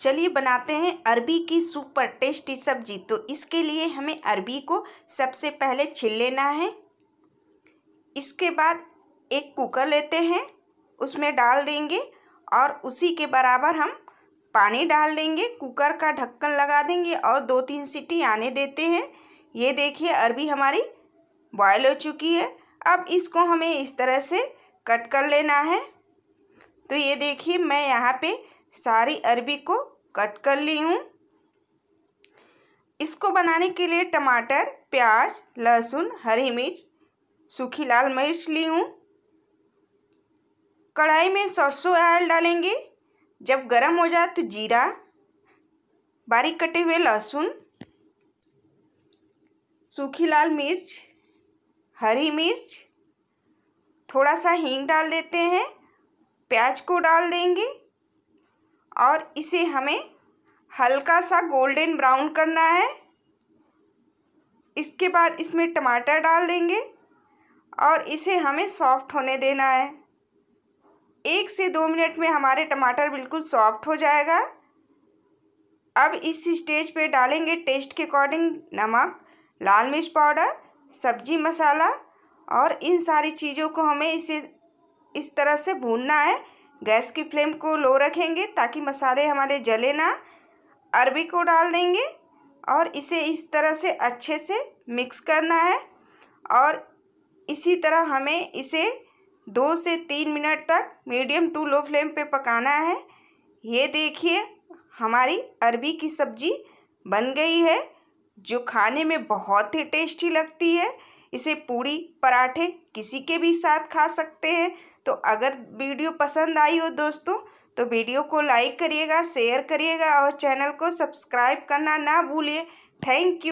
चलिए बनाते हैं अरबी की सुपर टेस्टी सब्जी तो इसके लिए हमें अरबी को सबसे पहले छिल लेना है इसके बाद एक कुकर लेते हैं उसमें डाल देंगे और उसी के बराबर हम पानी डाल देंगे कुकर का ढक्कन लगा देंगे और दो तीन सीटी आने देते हैं ये देखिए अरबी हमारी बॉयल हो चुकी है अब इसको हमें इस तरह से कट कर लेना है तो ये देखिए मैं यहाँ पे सारी अरबी को कट कर ली हूँ इसको बनाने के लिए टमाटर प्याज लहसुन हरी मिर्च सूखी लाल मिर्च ली हूँ कढ़ाई में सरसों ऑयल डालेंगे जब गर्म हो जाए तो जीरा बारीक कटे हुए लहसुन सूखी लाल मिर्च हरी मिर्च थोड़ा सा हींग डाल देते हैं प्याज को डाल देंगे और इसे हमें हल्का सा गोल्डन ब्राउन करना है इसके बाद इसमें टमाटर डाल देंगे और इसे हमें सॉफ्ट होने देना है एक से दो मिनट में हमारे टमाटर बिल्कुल सॉफ्ट हो जाएगा अब इस स्टेज पे डालेंगे टेस्ट के अकॉर्डिंग नमक लाल मिर्च पाउडर सब्जी मसाला और इन सारी चीज़ों को हमें इसे इस तरह से भूनना है गैस की फ्लेम को लो रखेंगे ताकि मसाले हमारे जले ना अरबी को डाल देंगे और इसे इस तरह से अच्छे से मिक्स करना है और इसी तरह हमें इसे दो से तीन मिनट तक मीडियम टू लो फ्लेम पे पकाना है ये देखिए हमारी अरबी की सब्जी बन गई है जो खाने में बहुत ही टेस्टी लगती है इसे पूड़ी पराठे किसी के भी साथ खा सकते हैं तो अगर वीडियो पसंद आई हो दोस्तों तो वीडियो को लाइक करिएगा शेयर करिएगा और चैनल को सब्सक्राइब करना ना भूलिए थैंक यू